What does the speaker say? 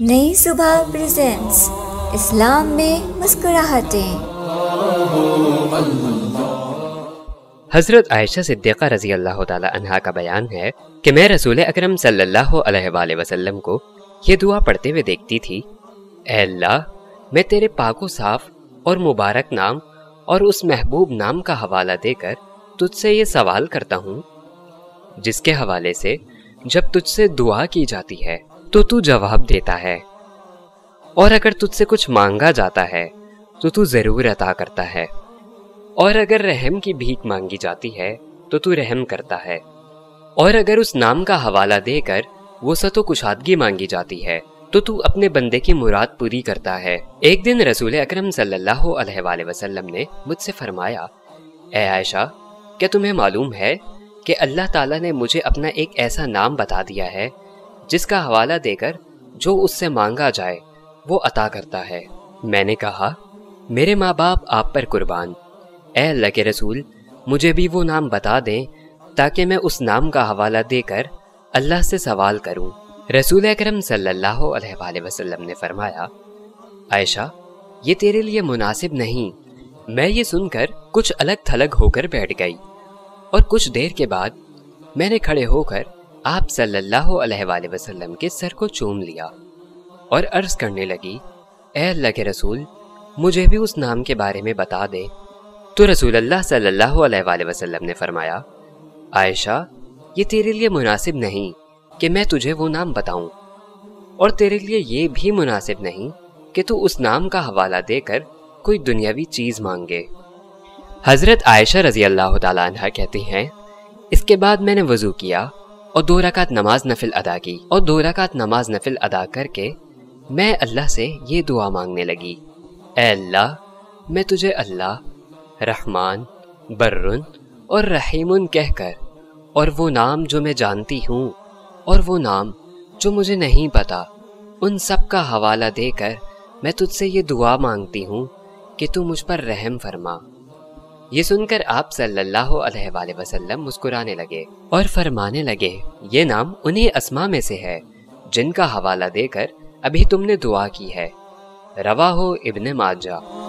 नई सुबह प्रेजेंट्स इस्लाम में मुस्कुराहटे हजरत आयशा सिद्दीक़ा रजी अल्लाह अनहा का बयान है कि मैं रसूल अकरम सल्लल्लाहु अलैहि वसल्लम को ये दुआ पढ़ते हुए देखती थी अल्लाह मैं तेरे पाको साफ और मुबारक नाम और उस महबूब नाम का हवाला देकर तुझसे ये सवाल करता हूँ जिसके हवाले से जब तुझसे दुआ की जाती है तो तू जवाब देता है और अगर तुझसे कुछ मांगा जाता है तो तू ज़रूर अता करता है और अगर रहम की भीख मांगी जाती है तो तू रहम करता है और अगर उस नाम का हवाला देकर वो सतो कुशादगी मांगी जाती है तो तू अपने बंदे की मुराद पूरी करता है एक दिन रसूल अक्रम सल्लल्लाहु वसल्लम ने मुझसे फरमाया ए आयशा क्या तुम्हें मालूम है कि अल्लाह ताला ने मुझे अपना एक ऐसा नाम बता दिया है जिसका हवाला देकर जो उससे मांगा जाए वो अता करता है मैंने कहा मेरे माँ बाप आप पर कुर्बान ए अल्लाह के रसूल मुझे भी वो नाम बता दें ताकि मैं उस नाम का हवाला देकर अल्लाह से सवाल करूँ रसूल अक्रम सल्लाम वसल्लम ने फरमाया आयशा ये तेरे लिए मुनासिब नहीं मैं ये सुनकर कुछ अलग थलग होकर बैठ गई और कुछ देर के बाद मैंने खड़े होकर आप सल्लल्लाहु अलैहि वसल्लम के सर को चूम लिया और अर्ज करने लगी ए अल्लाह के रसूल मुझे भी उस नाम के बारे में बता दे तो रसूल अल्लाह सल्लल्लाहु अलैहि वसल्लम ने फरमाया आयशा ये तेरे लिए मुनासिब नहीं कि मैं तुझे वो नाम बताऊं और तेरे लिए ये भी मुनासिब नहीं कि तू उस नाम का हवाला देकर कोई दुनियावी चीज़ मांगे हज़रत आयशा रजी अल्लाह कहती हैं इसके बाद मैंने वज़ू किया और दो रकात नमाज नफिल अदा की और दो रकात नमाज नफिल अदा करके मैं अल्लाह से ये दुआ मांगने लगी ए अल्लाह मैं तुझे अल्लाह रहमान बर्रुन और रहीमुन कहकर और वो नाम जो मैं जानती हूँ और वो नाम जो मुझे नहीं पता उन सब का हवाला देकर मैं तुझसे ये दुआ मांगती हूँ कि तू मुझ पर रहम फरमा ये सुनकर आप सल्लल्लाहु अलैहि वसल्लम मुस्कुराने लगे और फरमाने लगे ये नाम उन्हीं असमा में से है जिनका हवाला देकर अभी तुमने दुआ की है रवा हो इबन माजा